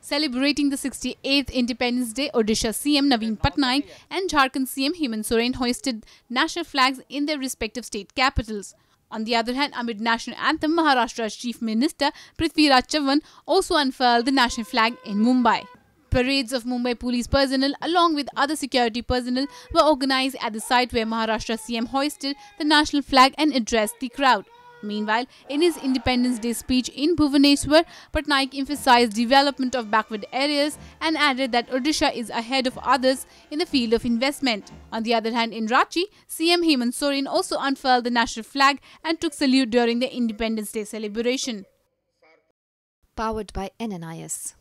Celebrating the 68th Independence Day, Odisha CM Naveen Patnaik and Jharkhand CM Hemant Soren hoisted national flags in their respective state capitals. On the other hand, amid national anthem, Maharashtra's Chief Minister Prithviraj Chavan also unfurled the national flag in Mumbai. Parades of Mumbai police personnel along with other security personnel were organized at the site where Maharashtra CM hoisted the national flag and addressed the crowd. Meanwhile, in his Independence Day speech in Bhuvaneswar, Patnaik emphasized development of backward areas and added that Odisha is ahead of others in the field of investment. On the other hand, in Rachi, CM Hemant Sorin also unfurled the national flag and took salute during the Independence Day celebration. Powered by NNIS.